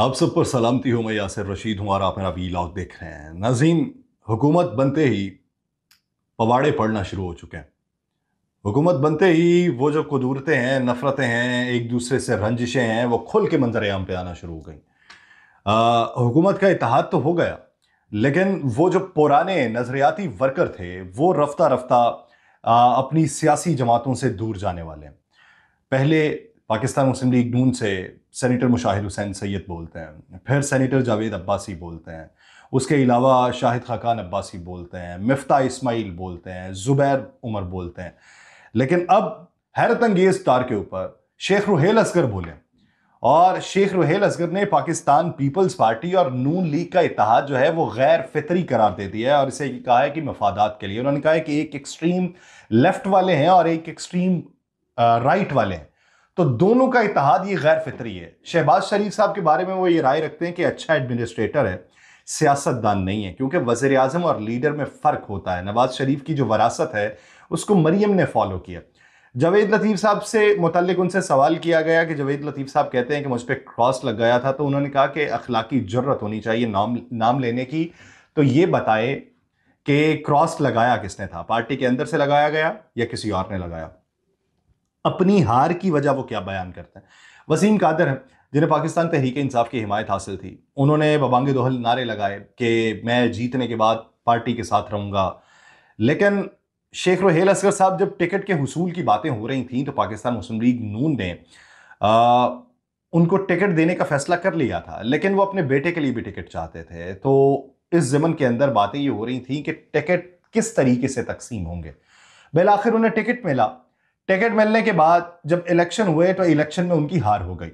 आप सब पर सलामती हूँ मैं यासिर रशीद हूँ और आप मेरा वी लॉग देख रहे हैं नाजीन हुकूमत बनते ही पवाड़े पड़ना शुरू हो चुके हैं हुकूमत बनते ही वो जो कदूरतें हैं नफ़रतें हैं एक दूसरे से रंजिशें हैं वो खुल के मंजर आम पे आना शुरू हो गई हुकूमत का इतिहाद तो हो गया लेकिन वो जो पुराने नज़रियाती वर्कर थे वो रफ्ता रफ्ता अपनी सियासी जमातों से दूर जाने वाले हैं पहले पाकिस्तान मुस्लिम लीग नून से सेनेटर मुशाहिद हुसैन सैयद बोलते हैं फिर सेनेटर जावेद अब्बासी बोलते हैं उसके अलावा शाहिद खाकान अब्बासी बोलते हैं मफ्ता इस्माइल बोलते हैं ज़ुबैर उमर बोलते हैं लेकिन अब हैरत अंगेज तार के ऊपर शेख रुहेल असगर बोले और शेख रुहेल असगर ने पाकिस्तान पीपल्स पार्टी और नून लीग का इतिहाद जो है वो गैर फितरी करार दे दिया है और इसे कहा है कि मफादात के लिए उन्होंने कहा है कि एक एक्सट्रीम लेफ्ट वाले हैं और एक एक्सट्रीम राइट वाले हैं तो दोनों का इतिहाद ये गैर फितरी है शहबाज शरीफ साहब के बारे में वो ये राय रखते हैं कि अच्छा एडमिनिस्ट्रेटर है सियासतदान नहीं है क्योंकि वजे अजम और लीडर में फ़र्क होता है नवाज शरीफ की जो वरासत है उसको मरीम ने फॉलो किया जावेद लतीफ़ साहब से मतलब उनसे सवाल किया गया कि जावेद लतीफ़ साहब कहते हैं कि मुझ पर क्रॉस लग गया था तो उन्होंने कहा कि अखलाकी जरूरत होनी चाहिए नाम नाम लेने की तो ये बताए कि क्रॉस लगाया किसने था पार्टी के अंदर से लगाया गया या किसी और ने लगाया अपनी हार की वजह वो क्या बयान करते हैं वसीम कादर हैं जिन्हें पाकिस्तान तहरीक इंसाफ की हिमायत हासिल थी उन्होंने बबांग दोहल नारे लगाए कि मैं जीतने के बाद पार्टी के साथ रहूँगा लेकिन शेख रोहेल असगर साहब जब टिकट के हसूल की बातें हो रही थी तो पाकिस्तान मुस्लिम लीग नून ने आ, उनको टिकट देने का फैसला कर लिया था लेकिन वो अपने बेटे के लिए भी टिकट चाहते थे तो इस जमन के अंदर बातें ये हो रही थी कि टिकट किस तरीके से तकसीम होंगे बिल आखिर उन्हें टिकट मिला टिकट मिलने के बाद जब इलेक्शन हुए तो इलेक्शन में उनकी हार हो गई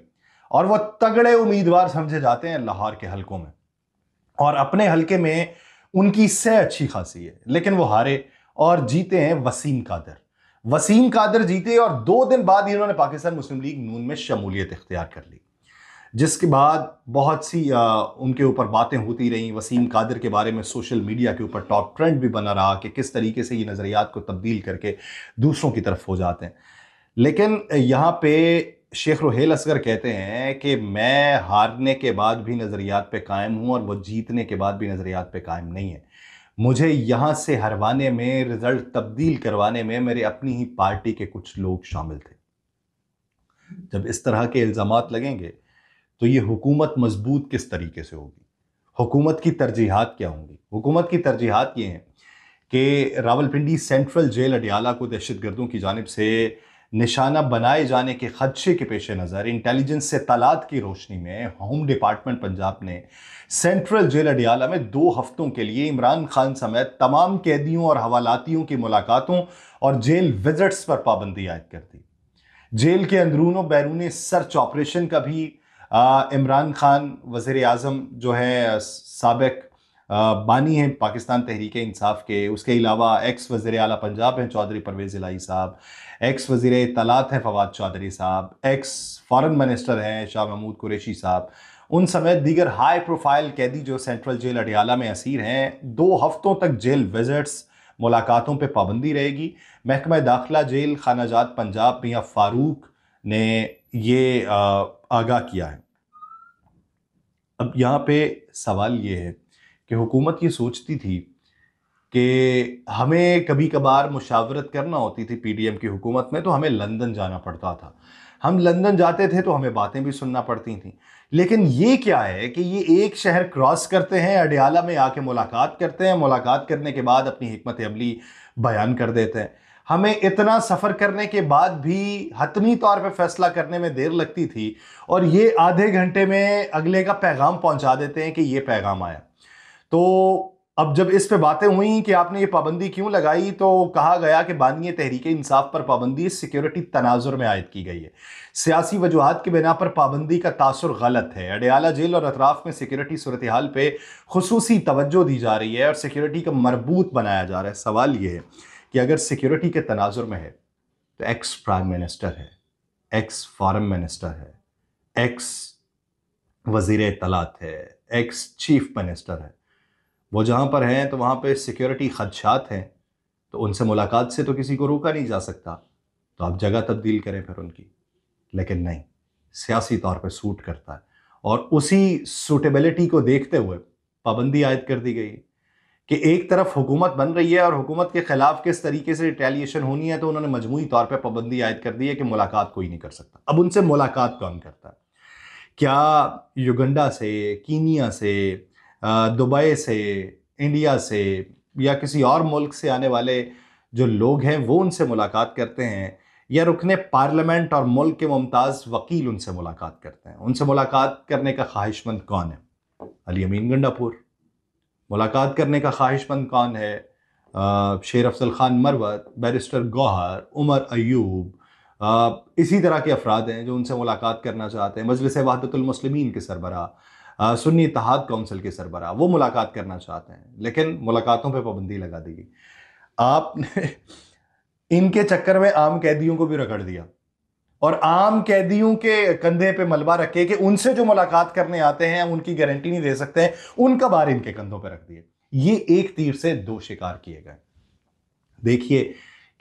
और वो तगड़े उम्मीदवार समझे जाते हैं लाहौर के हलकों में और अपने हलके में उनकी से अच्छी खासी है लेकिन वो हारे और जीते हैं वसीम कादर वसीम कादर जीते और दो दिन बाद इन्होंने पाकिस्तान मुस्लिम लीग नून में शमूलियत इख्तियार कर ली जिसके बाद बहुत सी आ, उनके ऊपर बातें होती रहीं वसीम कादर के बारे में सोशल मीडिया के ऊपर टॉप ट्रेंड भी बना रहा कि किस तरीके से ये नज़रियात को तब्दील करके दूसरों की तरफ हो जाते हैं लेकिन यहाँ पे शेख रोहेल असगर कहते हैं कि मैं हारने के बाद भी नज़रियात पे कायम हूँ और वह जीतने के बाद भी नज़रियात पे कायम नहीं है मुझे यहाँ से हरवाने में रिज़ल्ट तब्दील करवाने में मेरे अपनी ही पार्टी के कुछ लोग शामिल थे जब इस तरह के इल्ज़ाम लगेंगे तो ये हुकूमत मजबूत किस तरीके से होगी हुकूमत की तरजीहत क्या होंगी हुकूमत की तरजीहत ये हैं कि रावलपिंडी सेंट्रल जेल अडियाला को दहशत गर्दों की जानब से निशाना बनाए जाने के खदशे के पेश नज़र इंटेलिजेंस से तालाद की रोशनी में होम डिपार्टमेंट पंजाब ने सेंट्रल जेल अडियाला में दो हफ्तों के लिए इमरान खान समेत तमाम कैदियों और हवालातियों की मुलाकातों और जेल विजिट्स पर पाबंदी आयद कर दी जेल के अंदरूनों बैरूनी सर्च ऑपरेशन का भी इमरान खान वज़र अजम जो हैं सबक बानी हैं पाकिस्तान तहरीक इंसाफ के उसके अलावा एक्स वज़र अली पंजाब हैं चौधरी परवेज़ इलाई साहब एक्स वज़ी तलात हैं फवाद चौधरी साहब एक्स फॉरेन मिनिस्टर हैं शाह महमूद कुरेशी साहब उन समेत दीगर हाई प्रोफाइल कैदी जो सेंट्रल जेल अडियाला में असीर हैं दो हफ्तों तक जेल विजिट्स मुलाकातों पर पाबंदी रहेगी महकमा दाखिला जेल खानाजात पंजाब मियाँ फ़ारूक ने ये आ, आगाह किया है अब यहाँ पे सवाल ये है कि हुकूमत ये सोचती थी कि हमें कभी कभार मुशावरत करना होती थी पीडीएम की हुकूमत में तो हमें लंदन जाना पड़ता था हम लंदन जाते थे तो हमें बातें भी सुनना पड़ती थी लेकिन ये क्या है कि ये एक शहर क्रॉस करते हैं अडयाला में आके मुलाकात करते हैं मुलाकात करने के बाद अपनी हमत अमली बयान कर देते हैं हमें इतना सफ़र करने के बाद भी हतमी तौर पे फैसला करने में देर लगती थी और ये आधे घंटे में अगले का पैगाम पहुंचा देते हैं कि ये पैगाम आया तो अब जब इस पे बातें हुई कि आपने ये पाबंदी क्यों लगाई तो कहा गया कि बानिय तहरीक इंसाफ पर पाबंदी सिक्योरिटी तनाजुर में आयद की गई है सियासी वजूहत की बिना पर पाबंदी का तासर गलत है अडयाला जेल और अतराफ़ में सिक्योरिटी सूरत हाल पर खसूसी तोज्जो दी जा रही है और सिक्योरिटी का मरबूत बनाया जा रहा है सवाल ये है कि अगर सिक्योरिटी के तनाजुर में है तो एक्स प्राइम मिनिस्टर है एक्स फॉरन मिनिस्टर है एक्स वजीर तलात है एक्स चीफ मिनिस्टर है वो जहाँ पर हैं तो वहाँ पर सिक्योरिटी खदशात हैं तो उनसे मुलाकात से तो किसी को रोका नहीं जा सकता तो आप जगह तब्दील करें फिर उनकी लेकिन नहीं सियासी तौर पर सूट करता है और उसी सूटेबिलिटी को देखते हुए पाबंदी आयद कर दी गई कि एक तरफ हुकूमत बन रही है और हुकूमत के खिलाफ किस तरीके से रिटेलिएशन होनी है तो उन्होंने मजमू तौर पर पाबंदी आयद कर दी है कि मुलाकात कोई नहीं कर सकता अब उनसे मुलाकात कौन करता है क्या युगंडा से कीनिया से दुबई से इंडिया से या किसी और मुल्क से आने वाले जो लोग हैं वो उनसे मुलाकात करते हैं या रुकने पार्लियामेंट और मुल्क के मुमताज़ वकील उनसे मुलाकात करते हैं उनसे मुलाकात करने का ख्वाहिशमंद कौन है अली अमीन गंडापुर मुलाकात करने का ख्वाहिशमंद कौन है शेर अफजल ख़ान मरवत बैरिस्टर गौहर उमर अयूब इसी तरह के अफराद हैं जो उनसे मुलाकात करना चाहते हैं मजलिस वहादतमसलमिन के सरबरा सुन्नी इतहाद कौंसिल के सरबरा वो मुलाकात करना चाहते हैं लेकिन मुलाकातों पर पाबंदी लगा दी गई आपने इनके चक्कर में आम कैदियों को भी रगड़ दिया और आम कैदियों के कंधे पे मलबा रखे कि उनसे जो मुलाकात करने आते हैं उनकी गारंटी नहीं दे सकते हैं उनका बार इनके कंधों पर रख दिए ये एक तीर से दो शिकार किए गए देखिए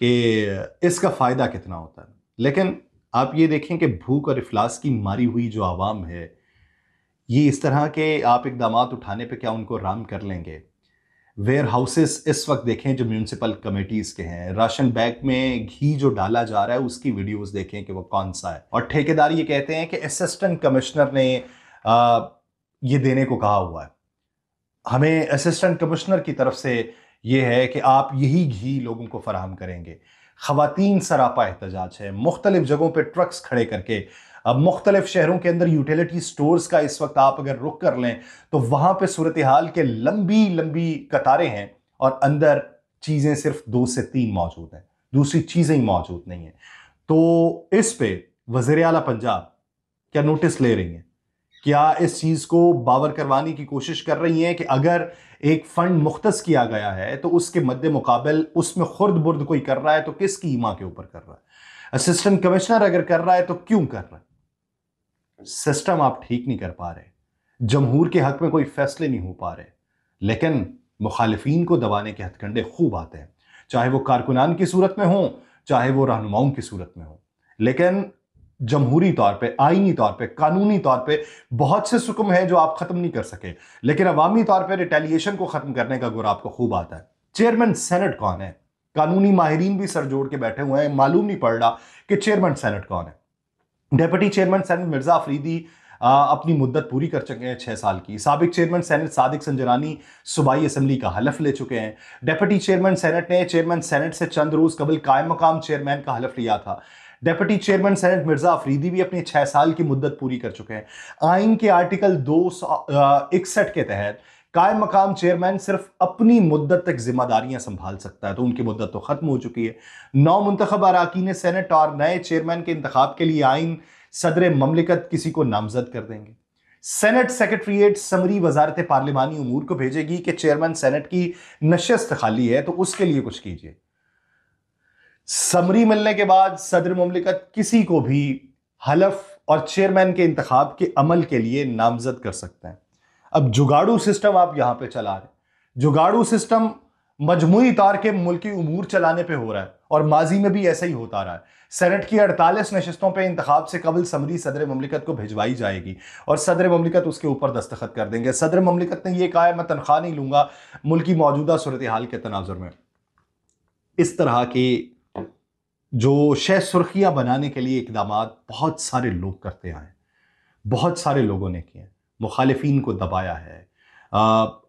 कि इसका फ़ायदा कितना होता है लेकिन आप ये देखें कि भूख और अफलास की मारी हुई जो आवाम है ये इस तरह के आप इकदाम उठाने पे क्या उनको राम कर लेंगे वेयर हाउसेस इस वक्त देखें जो म्यूनसिपल कमेटीज़ के हैं राशन बैग में घी जो डाला जा रहा है उसकी वीडियोस देखें कि वो कौन सा है और ठेकेदार ये कहते हैं कि असिस्टेंट कमिश्नर ने आ, ये देने को कहा हुआ है हमें असिस्टेंट कमिश्नर की तरफ से ये है कि आप यही घी लोगों को फराहम करेंगे खातन सरापा एहतजाज है मुख्तलिफ जगहों पर ट्रक्स खड़े करके अब मुख्तलिफ शहरों के अंदर यूटिलिटी स्टोर्स का इस वक्त आप अगर रुख कर लें तो वहाँ पर सूरत हाल के लंबी लंबी कतारें हैं और अंदर चीज़ें सिर्फ दो से तीन मौजूद हैं दूसरी चीज़ें ही मौजूद नहीं हैं तो इस पे वजीर अला पंजाब क्या नोटिस ले रही हैं क्या इस चीज़ को बावर करवाने की कोशिश कर रही हैं कि अगर एक फ़ंड मुख्त किया गया है तो उसके मद्दे मुकाबल उसमें खुर्द बुर्द कोई कर रहा है तो किसकी ईमा के ऊपर कर रहा है असिस्टेंट कमिश्नर अगर कर रहा है तो क्यों कर रहा है सिस्टम आप ठीक नहीं कर पा रहे जमहूर के हक में कोई फैसले नहीं हो पा रहे लेकिन मुखालफन को दबाने के हथकंडे खूब आते हैं चाहे वो कारकुनान की सूरत में हों चाहे वो रहनुमाओं की सूरत में हों लेकिन जमहूरी तौर पर आइनी तौर पर कानूनी तौर पर बहुत से सुकम हैं जो आप ख़त्म नहीं कर सके लेकिन अवामी तौर पर रिटेलिएशन को ख़त्म करने का गुर आपको खूब आता है चेयरमैन सेनेट कौन है कानूनी माहरीन भी सर जोड़ के बैठे हुए हैं मालूम नहीं पड़ रहा कि चेयरमैन सेनेट कौन है deputy chairman senate Mirza Afridi अपनी मुद्दत पूरी कर चुके हैं छः साल की सबक चेयरमैन सैनट सादिक संजरानी सूबाई असम्बली का हलफ ले चुके हैं डेप्यूटी चेयरमैन सैनट ने चेयरमैन सैनट से चंद रोज़ कबल कायम मकाम चेयरमैन का हलफ लिया था deputy chairman senate Mirza Afridi भी अपनी छः साल की मुद्दत पूरी कर चुके हैं आइन के आर्टिकल दो सौ इकसठ के तहत कायम मकाम चेयरमैन सिर्फ अपनी मुद्दत तक जिम्मेदारियां संभाल सकता है तो उनकी मुद्दत तो खत्म हो चुकी है नौ मुंतब अरकान सेनेट और नए चेयरमैन के इंतब के लिए आइन सदर ममलिकत किसी को नामजद कर देंगे सेनेट सेक्रेटरीट समरी वजारत पार्लिमानी उमूर को भेजेगी कि चेयरमैन सेनेट की नशस्त खाली है तो उसके लिए कुछ कीजिए समरी मिलने के बाद सदर ममलिकत किसी को भी हलफ और चेयरमैन के इंतब के अमल के लिए नामजद कर सकते हैं अब जुगाड़ू सिस्टम आप यहां पे चला रहे जुगाड़ू सिस्टम मजमू तार के मुल्की उमूर चलाने पे हो रहा है और माजी में भी ऐसा ही होता रहा है सेनेट की 48 नशस्तों पर इंतब से कबल समरी सदर ममलिकत को भिजवाई जाएगी और सदर ममलिकत उसके ऊपर दस्तखत कर देंगे सदर ममलिकत ने यह कहा है मैं तनख्वाह नहीं लूंगा मुल्क की मौजूदा सूरत हाल के तनाजर में इस तरह के जो शह सुर्खियां बनाने के लिए इकदाम बहुत सारे लोग करते आए बहुत सारे लोगों ने किए मुखालफन को दबाया है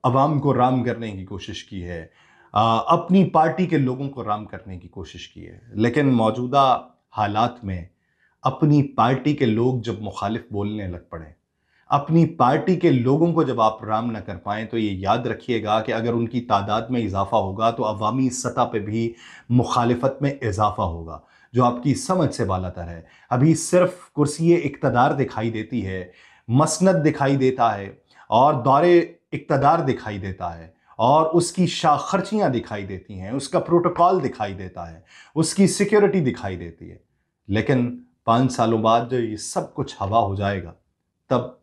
आवाम को राम करने की कोशिश की है आ, अपनी पार्टी के लोगों को राम करने की कोशिश की है लेकिन मौजूदा हालात में अपनी पार्टी के लोग जब मुखालिफ बोलने लग पड़े अपनी पार्टी के लोगों को जब आप राम ना कर पाएँ तो ये याद रखिएगा कि अगर उनकी तादाद में इजाफ़ा होगा तो अवामी सतह पर भी मुखालफत में इजाफ़ा होगा जो आपकी समझ से बाला तर है अभी सिर्फ कुर्सी इकतदार दिखाई देती है मसनत दिखाई देता है और दौरे इकतदार दिखाई देता है और उसकी शाखर्चियाँ दिखाई देती हैं उसका प्रोटोकॉल दिखाई देता है उसकी सिक्योरिटी दिखाई देती है लेकिन पाँच सालों बाद जो ये सब कुछ हवा हो जाएगा तब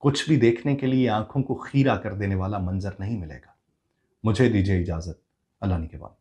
कुछ भी देखने के लिए आंखों को खीरा कर देने वाला मंजर नहीं मिलेगा मुझे दीजिए इजाज़त अल्लाह के बाद